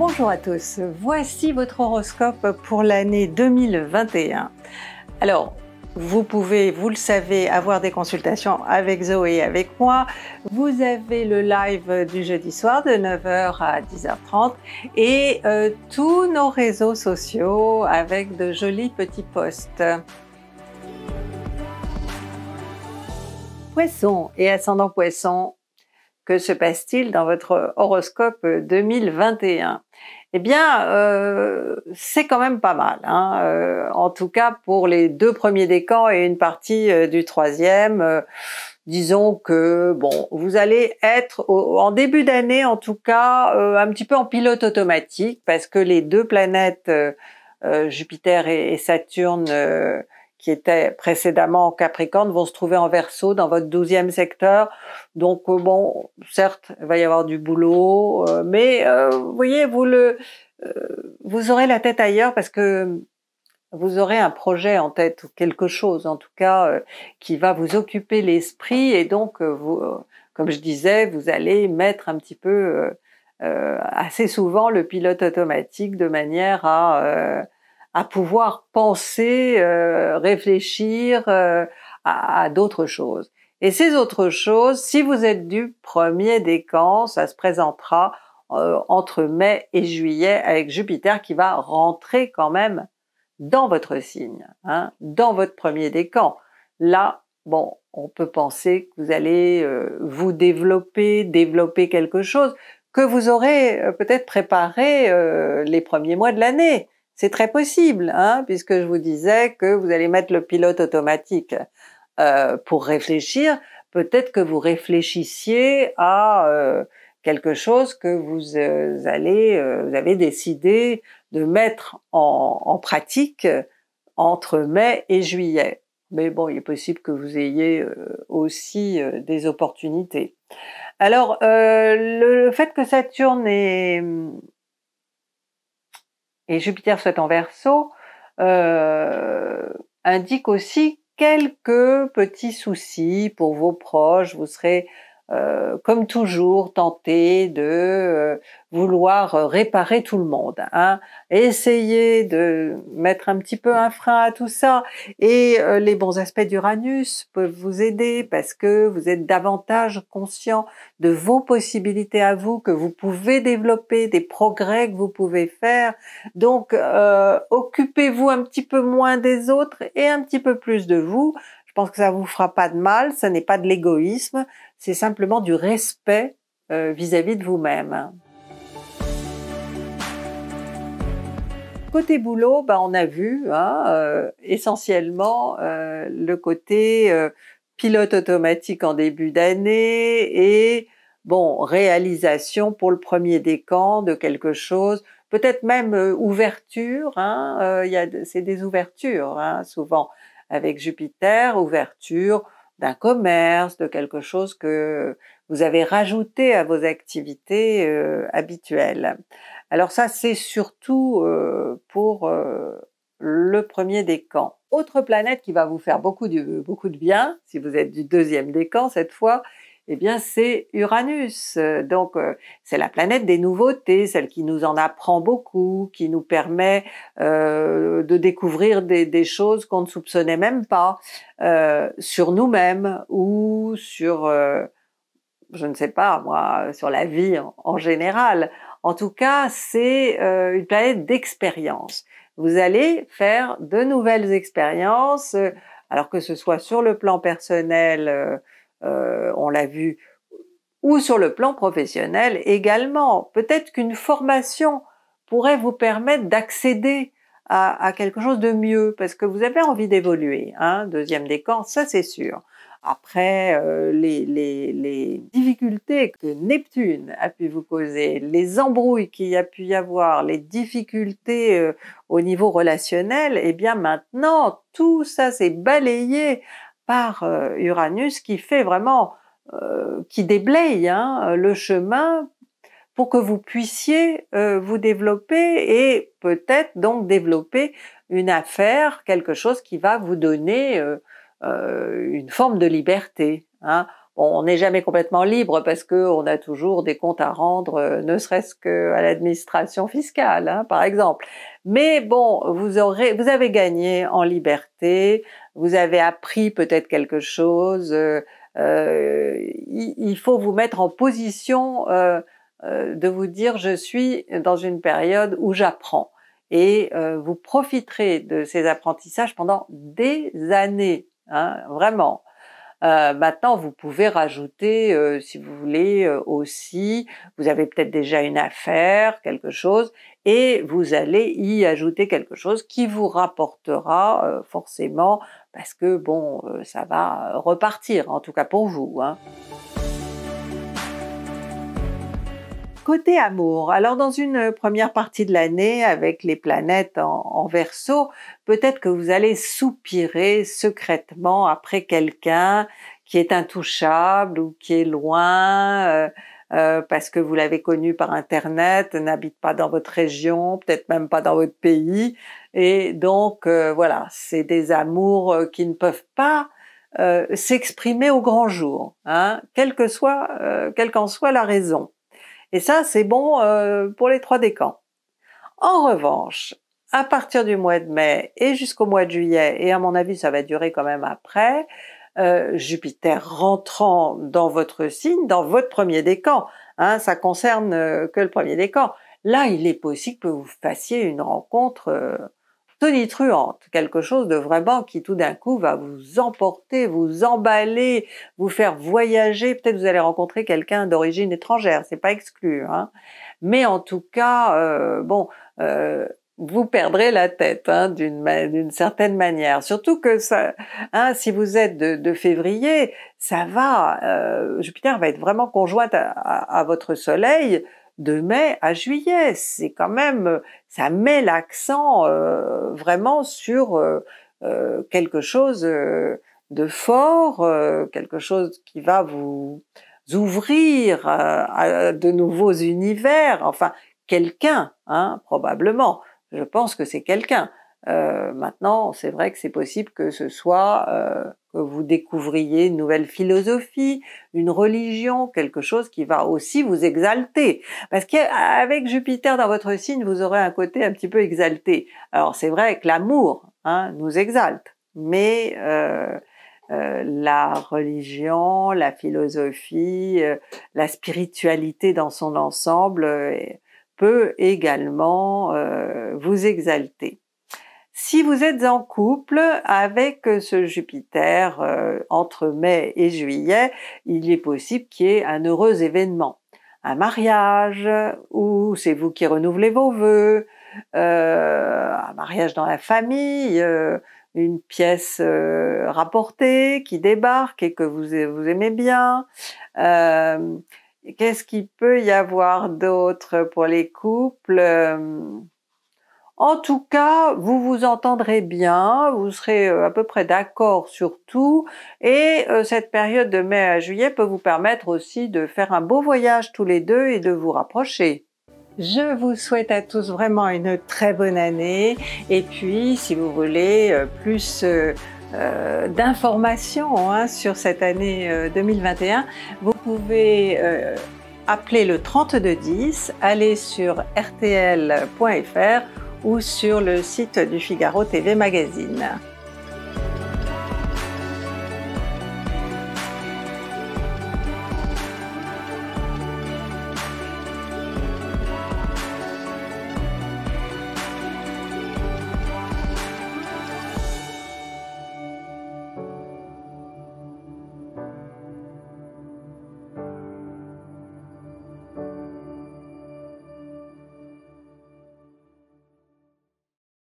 Bonjour à tous, voici votre horoscope pour l'année 2021. Alors, vous pouvez, vous le savez, avoir des consultations avec Zoé et avec moi. Vous avez le live du jeudi soir de 9h à 10h30 et euh, tous nos réseaux sociaux avec de jolis petits posts. Poissons et ascendant poissons que se passe-t-il dans votre horoscope 2021 eh bien, euh, c'est quand même pas mal. Hein. Euh, en tout cas, pour les deux premiers décans et une partie euh, du troisième, disons que bon, vous allez être en début d'année, en tout cas, un petit peu en pilote automatique, parce que les deux planètes Jupiter et Saturne qui étaient précédemment en Capricorne vont se trouver en Verseau dans votre douzième secteur. Donc euh, bon, certes, il va y avoir du boulot, euh, mais euh, vous voyez, vous le, vous aurez la tête ailleurs parce que vous aurez un projet en tête ou quelque chose, en tout cas, qui va vous occuper l'esprit et donc vous, comme je disais, vous allez mettre un petit peu assez souvent le pilote automatique de manière à à pouvoir penser, euh, réfléchir euh, à, d'autres choses. Et ces autres choses, si vous êtes du premier décan, ça se présentera euh, entre mai et juillet avec Jupiter qui va rentrer quand même dans votre signe, hein, dans votre premier décan. Là, bon, on peut penser que vous allez vous développer, développer quelque chose que vous aurez peut-être préparé les premiers mois de l'année. C'est très possible, hein, puisque je vous disais que vous allez mettre le pilote automatique euh, pour réfléchir. Peut-être que vous réfléchissiez à euh, quelque chose que vous euh, allez, vous avez décidé de mettre en, pratique entre mai et juillet. Mais bon, il est possible que vous ayez aussi des opportunités. Alors, le, fait que Saturne est, et Jupiter soit en verso, euh, indique aussi quelques petits soucis pour vos proches. Vous serez euh, comme toujours, tenter de euh, vouloir euh, réparer tout le monde. Hein. Essayez de mettre un petit peu un frein à tout ça. Et les bons aspects d'Uranus peuvent vous aider parce que vous êtes davantage conscient de vos possibilités à vous, que vous pouvez développer, des progrès que vous pouvez faire. Donc, occupez-vous un petit peu moins des autres et un petit peu plus de vous. Je pense que ça vous fera pas de mal, ça n'est pas de l'égoïsme, c'est simplement du respect euh, vis-à-vis de vous-même. Côté boulot, bah, on a vu hein, euh, essentiellement euh, le côté pilote automatique en début d'année et bon réalisation pour le premier décan de quelque chose, peut-être même ouverture. Hein, c'est des ouvertures hein, souvent avec Jupiter, ouverture d'un commerce, de quelque chose que vous avez rajouté à vos activités euh, habituelles. Alors ça, c'est surtout euh, pour euh, le premier décan. Autre planète qui va vous faire beaucoup de, beaucoup de bien, si vous êtes du deuxième décan cette fois, eh bien c'est Uranus. Donc euh, c'est la planète des nouveautés, celle qui nous en apprend beaucoup, qui nous permet euh, de découvrir des, choses qu'on ne soupçonnait même pas euh, sur nous-mêmes ou sur, je ne sais pas moi, sur la vie en, en général. En tout cas, c'est une planète d'expérience. Vous allez faire de nouvelles expériences, alors que ce soit sur le plan personnel, euh, on l'a vu, ou sur le plan professionnel également. Peut-être qu'une formation pourrait vous permettre d'accéder à, quelque chose de mieux, parce que vous avez envie d'évoluer. Hein, deuxième décan, ça c'est sûr. Après, euh, les, difficultés que Neptune a pu vous causer, les embrouilles qu'il y a pu y avoir, les difficultés euh, au niveau relationnel, eh bien maintenant, tout ça s'est balayé par euh, Uranus qui fait vraiment, euh, qui déblaye hein, le chemin pour que vous puissiez euh, vous développer et peut-être donc développer une affaire, quelque chose qui va vous donner une forme de liberté. Hein. on n'est jamais complètement libre parce qu'on a toujours des comptes à rendre, ne serait-ce qu'à l'administration fiscale, hein, par exemple. Mais bon, vous aurez, vous avez gagné en liberté, vous avez appris peut-être quelque chose, euh, euh, il, faut vous mettre en position euh, de vous dire je suis dans une période où j'apprends et vous profiterez de ces apprentissages pendant des années, hein, vraiment. maintenant, vous pouvez rajouter, si vous voulez, aussi, vous avez peut-être déjà une affaire, quelque chose, et vous allez y ajouter quelque chose qui vous rapportera forcément parce que bon, euh, ça va euh, repartir, en tout cas pour vous. Hein. Côté amour, alors dans une euh, première partie de l'année avec les planètes en, verso, peut-être que vous allez soupirer secrètement après quelqu'un qui est intouchable ou qui est loin, euh, parce que vous l'avez connu par Internet, n'habite pas dans votre région, peut-être même pas dans votre pays. Et donc, euh, voilà, c'est des amours euh, qui ne peuvent pas s'exprimer au grand jour, hein, quelle que soit, quelle qu'en soit la raison. Et ça, c'est bon pour les trois décans. En revanche, à partir du mois de mai et jusqu'au mois de juillet, et à mon avis, ça va durer quand même après, euh, Jupiter rentrant dans votre signe, dans votre premier décan, hein, ça concerne euh, que le premier décan. Là, il est possible que vous fassiez une rencontre euh, tonitruante, quelque chose de vraiment qui tout d'un coup va vous emporter, vous emballer, vous faire voyager. Peut-être vous allez rencontrer quelqu'un d'origine étrangère, c'est pas exclu. Hein. Mais en tout cas, bon, vous perdrez la tête hein, d'une certaine manière. Surtout que hein, si vous êtes de, février, ça va. Euh, Jupiter va être vraiment conjointe à, votre Soleil de mai à juillet. C'est quand même, ça met l'accent euh, vraiment sur euh, quelque chose de fort, quelque chose qui va vous ouvrir à de nouveaux univers. Enfin, quelqu'un, hein, probablement je pense que c'est quelqu'un. Euh, maintenant, c'est vrai que c'est possible que ce soit euh, que vous découvriez une nouvelle philosophie, une religion, quelque chose qui va aussi vous exalter. Parce qu'avec Jupiter dans votre signe, vous aurez un côté un petit peu exalté. Alors c'est vrai que l'amour hein, nous exalte, mais euh, la religion, la philosophie, la spiritualité dans son ensemble peut également euh, vous exalter. Si vous êtes en couple avec euh, ce Jupiter euh, entre mai et juillet, il est possible qu'il y ait un heureux événement, un mariage, ou c'est vous qui renouvelez vos vœux, un mariage dans la famille, une pièce rapportée qui débarque et que vous, vous aimez bien Qu'est-ce qu'il peut y avoir d'autre pour les couples euh? En tout cas, vous vous entendrez bien, vous serez euh, à peu près d'accord sur tout et euh, cette période de mai à juillet peut vous permettre aussi de faire un beau voyage tous les deux et de vous rapprocher. Je vous souhaite à tous vraiment une très bonne année et puis si vous voulez plus euh, d'informations hein, sur cette année 2021, euh, vous pouvez euh, appeler le 3210, aller sur rtl.fr ou sur le site du Figaro TV Magazine.